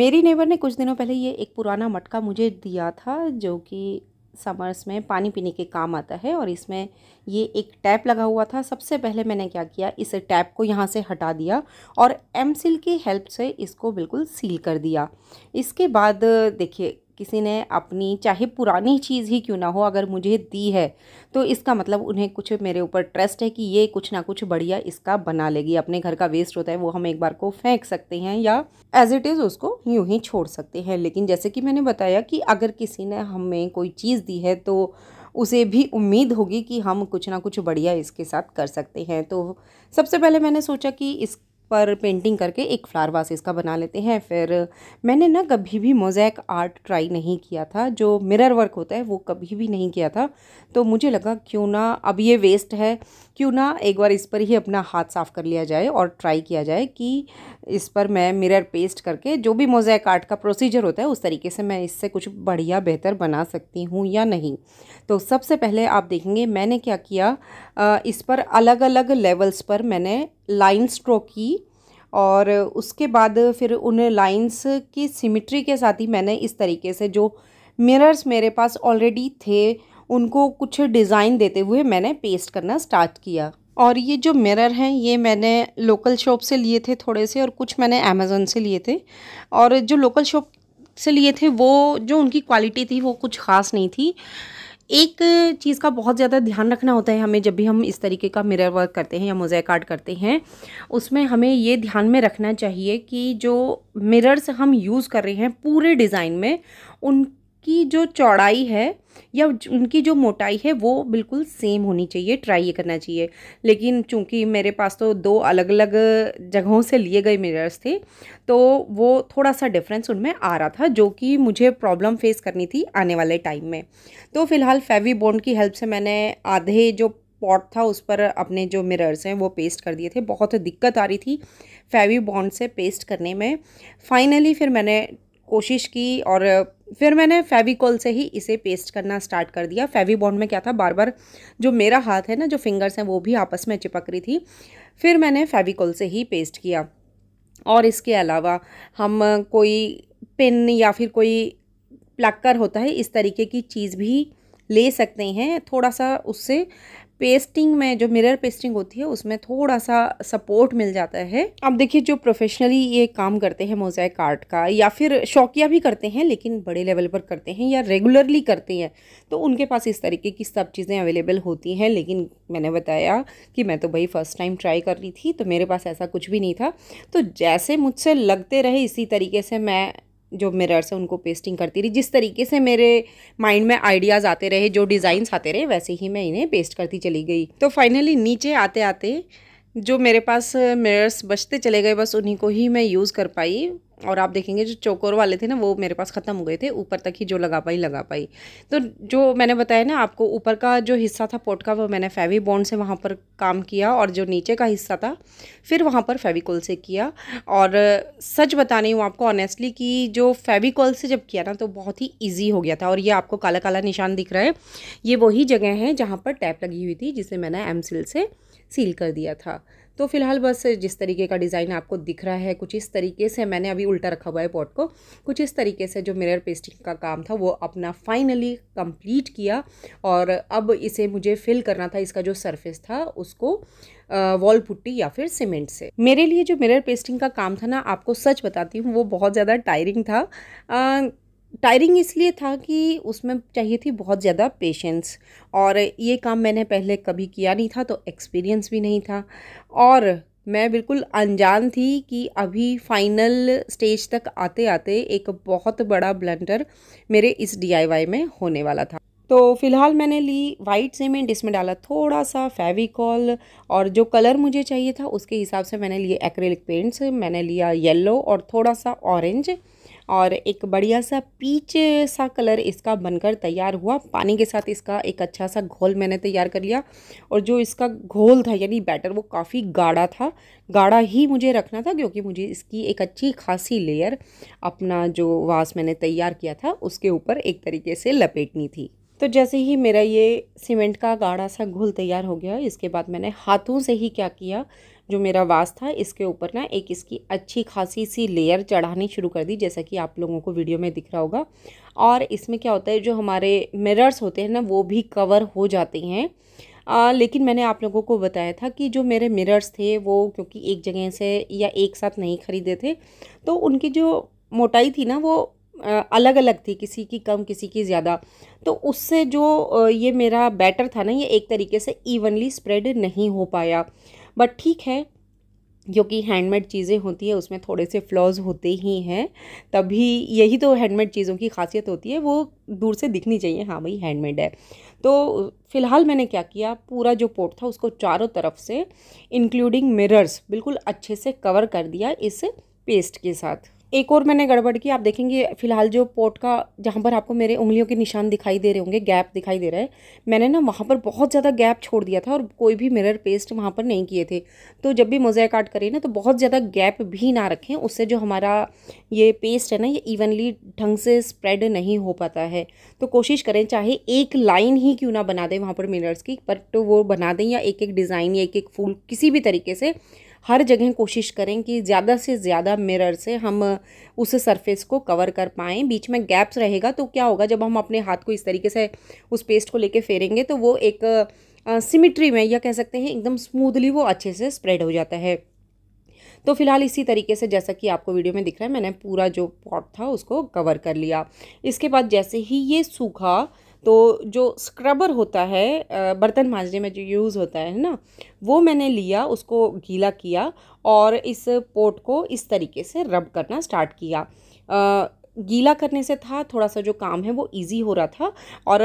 मेरी नेबर ने कुछ दिनों पहले ये एक पुराना मटका मुझे दिया था जो कि समर्स में पानी पीने के काम आता है और इसमें ये एक टैप लगा हुआ था सबसे पहले मैंने क्या किया इस टैप को यहाँ से हटा दिया और एम सिल की हेल्प से इसको बिल्कुल सील कर दिया इसके बाद देखिए किसी ने अपनी चाहे पुरानी चीज़ ही क्यों ना हो अगर मुझे दी है तो इसका मतलब उन्हें कुछ मेरे ऊपर ट्रस्ट है कि ये कुछ ना कुछ बढ़िया इसका बना लेगी अपने घर का वेस्ट होता है वो हम एक बार को फेंक सकते हैं या एज इट इज़ उसको यूँ ही छोड़ सकते हैं लेकिन जैसे कि मैंने बताया कि अगर किसी ने हमें कोई चीज़ दी है तो उसे भी उम्मीद होगी कि हम कुछ ना कुछ बढ़िया इसके साथ कर सकते हैं तो सबसे पहले मैंने सोचा कि इस पर पेंटिंग करके एक फ्लावर वास इसका बना लेते हैं फिर मैंने ना कभी भी मोज़ैक आर्ट ट्राई नहीं किया था जो मिरर वर्क होता है वो कभी भी नहीं किया था तो मुझे लगा क्यों ना अब ये वेस्ट है क्यों ना एक बार इस पर ही अपना हाथ साफ़ कर लिया जाए और ट्राई किया जाए कि इस पर मैं मिरर पेस्ट करके जो भी मोज़ैक आर्ट का प्रोसीजर होता है उस तरीके से मैं इससे कुछ बढ़िया बेहतर बना सकती हूँ या नहीं तो सबसे पहले आप देखेंगे मैंने क्या किया इस पर अलग अलग लेवल्स पर मैंने लाइन्स ड्रॉ की और उसके बाद फिर उन लाइन्स की सिमिट्री के साथ ही मैंने इस तरीके से जो मिरर्स मेरे पास ऑलरेडी थे उनको कुछ डिज़ाइन देते हुए मैंने पेस्ट करना स्टार्ट किया और ये जो मिरर हैं ये मैंने लोकल शॉप से लिए थे थोड़े से और कुछ मैंने अमेज़ोन से लिए थे और जो लोकल शॉप से लिए थे वो जो उनकी क्वालिटी थी वो कुछ ख़ास नहीं थी एक चीज़ का बहुत ज़्यादा ध्यान रखना होता है हमें जब भी हम इस तरीके का मिरर वर्क करते हैं या मोज़ैक आर्ट करते हैं उसमें हमें ये ध्यान में रखना चाहिए कि जो मिरर्स हम यूज़ कर रहे हैं पूरे डिज़ाइन में उनकी जो चौड़ाई है या उनकी जो मोटाई है वो बिल्कुल सेम होनी चाहिए ट्राई ये करना चाहिए लेकिन चूंकि मेरे पास तो दो अलग अलग जगहों से लिए गए मिरर्स थे तो वो थोड़ा सा डिफरेंस उनमें आ रहा था जो कि मुझे प्रॉब्लम फेस करनी थी आने वाले टाइम में तो फ़िलहाल फेवी बॉन्ड की हेल्प से मैंने आधे जो पॉट था उस पर अपने जो मिरर्स हैं वो पेस्ट कर दिए थे बहुत दिक्कत आ रही थी फेवी बॉन्ड से पेस्ट करने में फाइनली फिर मैंने कोशिश की और फिर मैंने फेविकॉल से ही इसे पेस्ट करना स्टार्ट कर दिया फेवी बॉन्ड में क्या था बार बार जो मेरा हाथ है ना जो फिंगर्स हैं वो भी आपस में चिपक रही थी फिर मैंने फेविकॉल से ही पेस्ट किया और इसके अलावा हम कोई पिन या फिर कोई प्लक्कर होता है इस तरीके की चीज़ भी ले सकते हैं थोड़ा सा उससे पेस्टिंग में जो मिरर पेस्टिंग होती है उसमें थोड़ा सा सपोर्ट मिल जाता है आप देखिए जो प्रोफेशनली ये काम करते हैं मोजाइक आर्ट का या फिर शौकिया भी करते हैं लेकिन बड़े लेवल पर करते हैं या रेगुलरली करते हैं तो उनके पास इस तरीके की सब चीज़ें अवेलेबल होती हैं लेकिन मैंने बताया कि मैं तो भाई फ़र्स्ट टाइम ट्राई कर रही थी तो मेरे पास ऐसा कुछ भी नहीं था तो जैसे मुझसे लगते रहे इसी तरीके से मैं जो मिरर्स हैं उनको पेस्टिंग करती रही जिस तरीके से मेरे माइंड में आइडियाज़ आते रहे जो डिज़ाइंस आते रहे वैसे ही मैं इन्हें पेस्ट करती चली गई तो फाइनली नीचे आते आते जो मेरे पास मिरर्स बचते चले गए बस उन्हीं को ही मैं यूज़ कर पाई और आप देखेंगे जो चोकोर वाले थे ना वो मेरे पास ख़त्म हो गए थे ऊपर तक ही जो लगा पाई लगा पाई तो जो मैंने बताया ना आपको ऊपर का जो हिस्सा था पोट का वो मैंने फेवी बॉन्ड से वहाँ पर काम किया और जो नीचे का हिस्सा था फिर वहाँ पर फेविकोल से किया और सच बता रही हूँ आपको ऑनेस्टली कि जो फेविकोल से जब किया ना तो बहुत ही ईजी हो गया था और ये आपको काला काला निशान दिख रहा है ये वही जगह है जहाँ पर टैप लगी हुई थी जिसे मैंने एम से सील कर दिया था तो फिलहाल बस जिस तरीके का डिज़ाइन आपको दिख रहा है कुछ इस तरीके से मैंने अभी उल्टा रखा हुआ है पॉट को कुछ इस तरीके से जो मिरर पेस्टिंग का काम था वो अपना फाइनली कंप्लीट किया और अब इसे मुझे फिल करना था इसका जो सरफेस था उसको वॉल पुट्टी या फिर सीमेंट से मेरे लिए जो मिरर पेस्टिंग का काम था ना आपको सच बताती हूँ वो बहुत ज़्यादा टायरिंग था आ, टायरिंग इसलिए था कि उसमें चाहिए थी बहुत ज़्यादा पेशेंस और ये काम मैंने पहले कभी किया नहीं था तो एक्सपीरियंस भी नहीं था और मैं बिल्कुल अनजान थी कि अभी फाइनल स्टेज तक आते आते एक बहुत बड़ा ब्लेंडर मेरे इस डीआईवाई में होने वाला था तो फिलहाल मैंने ली वाइट सीमेंट इसमें डाला थोड़ा सा फेविकॉल और जो कलर मुझे चाहिए था उसके हिसाब से मैंने लिए एक्रेलिक पेंट्स मैंने लिया येलो और थोड़ा सा ऑरेंज और एक बढ़िया सा पीच सा कलर इसका बनकर तैयार हुआ पानी के साथ इसका एक अच्छा सा घोल मैंने तैयार कर लिया और जो इसका घोल था यानी बैटर वो काफ़ी गाढ़ा था गाढ़ा ही मुझे रखना था क्योंकि मुझे इसकी एक अच्छी खासी लेयर अपना जो वास मैंने तैयार किया था उसके ऊपर एक तरीके से लपेटनी थी तो जैसे ही मेरा ये सीमेंट का गाढ़ा सा घोल तैयार हो गया इसके बाद मैंने हाथों से ही क्या किया जो मेरा वास था इसके ऊपर ना एक इसकी अच्छी खासी सी लेयर चढ़ानी शुरू कर दी जैसा कि आप लोगों को वीडियो में दिख रहा होगा और इसमें क्या होता है जो हमारे मिरर्स होते हैं ना वो भी कवर हो जाते हैं आ, लेकिन मैंने आप लोगों को बताया था कि जो मेरे मिरर्स थे वो क्योंकि एक जगह से या एक साथ नहीं ख़रीदे थे तो उनकी जो मोटाई थी ना वो अलग अलग थी किसी की कम किसी की ज़्यादा तो उससे जो ये मेरा बैटर था ना ये एक तरीके से इवनली स्प्रेड नहीं हो पाया बट ठीक है क्योंकि हैंडमेड चीज़ें होती है उसमें थोड़े से फ्लॉज होते ही हैं तभी यही तो हैंडमेड चीज़ों की खासियत होती है वो दूर से दिखनी चाहिए हाँ भाई हैंडमेड है तो फ़िलहाल मैंने क्या किया पूरा जो पोर्ट था उसको चारों तरफ से इंक्लूडिंग मिरर्स बिल्कुल अच्छे से कवर कर दिया इस पेस्ट के साथ एक और मैंने गड़बड़ की आप देखेंगे फ़िलहाल जो पोट का जहाँ पर आपको मेरे उंगलियों के निशान दिखाई दे रहे होंगे गैप दिखाई दे रहा है मैंने ना वहाँ पर बहुत ज़्यादा गैप छोड़ दिया था और कोई भी मिरर पेस्ट वहाँ पर नहीं किए थे तो जब भी मोज़ेक आर्ट करें ना तो बहुत ज़्यादा गैप भी ना रखें उससे जो हमारा ये पेस्ट है ना ये इवनली ढंग से स्प्रेड नहीं हो पाता है तो कोशिश करें चाहे एक लाइन ही क्यों ना बना दें वहाँ पर मिरर्स की बट तो वो बना दें या एक एक डिज़ाइन या एक एक फूल किसी भी तरीके से हर जगह कोशिश करें कि ज़्यादा से ज़्यादा मिरर से हम उस सरफेस को कवर कर पाएँ बीच में गैप्स रहेगा तो क्या होगा जब हम अपने हाथ को इस तरीके से उस पेस्ट को लेके फेरेंगे तो वो एक सिमिट्री में या कह सकते हैं एकदम स्मूदली वो अच्छे से स्प्रेड हो जाता है तो फिलहाल इसी तरीके से जैसा कि आपको वीडियो में दिख रहा है मैंने पूरा जो पॉट था उसको कवर कर लिया इसके बाद जैसे ही ये सूखा तो जो स्क्रबर होता है बर्तन मांजने में जो यूज़ होता है ना वो मैंने लिया उसको गीला किया और इस पोट को इस तरीके से रब करना स्टार्ट किया गीला करने से था थोड़ा सा जो काम है वो इजी हो रहा था और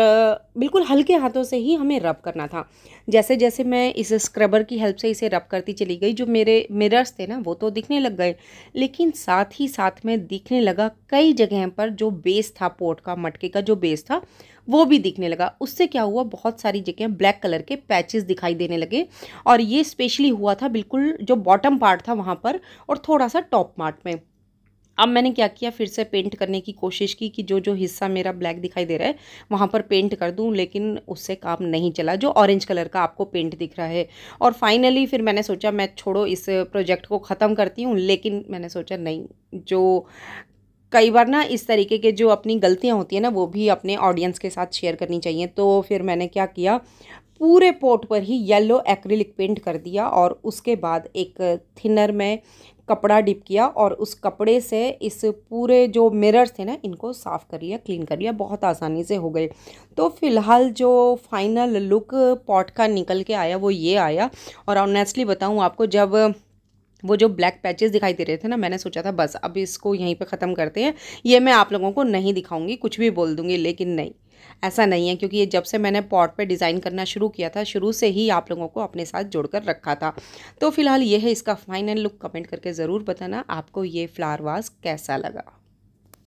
बिल्कुल हल्के हाथों से ही हमें रब करना था जैसे जैसे मैं इस स्क्रबर की हेल्प से इसे रब करती चली गई जो मेरे मिरर्स थे ना वो तो दिखने लग गए लेकिन साथ ही साथ में दिखने लगा कई जगह पर जो बेस था पोट का मटके का जो बेस था वो भी दिखने लगा उससे क्या हुआ बहुत सारी जगह ब्लैक कलर के पैचेस दिखाई देने लगे और ये स्पेशली हुआ था बिल्कुल जो बॉटम पार्ट था वहाँ पर और थोड़ा सा टॉप पार्ट में अब मैंने क्या किया फिर से पेंट करने की कोशिश की कि जो जो हिस्सा मेरा ब्लैक दिखाई दे रहा है वहाँ पर पेंट कर दूँ लेकिन उससे काम नहीं चला जो ऑरेंज कलर का आपको पेंट दिख रहा है और फाइनली फिर मैंने सोचा मैं छोड़ो इस प्रोजेक्ट को ख़त्म करती हूँ लेकिन मैंने सोचा नहीं जो कई बार ना इस तरीके के जो अपनी गलतियाँ होती हैं ना वो भी अपने ऑडियंस के साथ शेयर करनी चाहिए तो फिर मैंने क्या किया पूरे पोट पर ही येलो एक्रिलिक पेंट कर दिया और उसके बाद एक थिनर में कपड़ा डिप किया और उस कपड़े से इस पूरे जो मिरर्स थे ना इनको साफ़ कर लिया क्लीन कर लिया बहुत आसानी से हो गए तो फ़िलहाल जो फाइनल लुक पॉट का निकल के आया वो ये आया और ऑनेस्टली बताऊँ आपको जब वो जो ब्लैक पैचेस दिखाई दे रहे थे ना मैंने सोचा था बस अब इसको यहीं पे ख़त्म करते हैं ये मैं आप लोगों को नहीं दिखाऊंगी कुछ भी बोल दूंगी लेकिन नहीं ऐसा नहीं है क्योंकि ये जब से मैंने पॉट पे डिज़ाइन करना शुरू किया था शुरू से ही आप लोगों को अपने साथ जोड़कर रखा था तो फिलहाल ये है इसका फाइनल लुक कमेंट करके ज़रूर बताना आपको ये फ्लावर वास कैसा लगा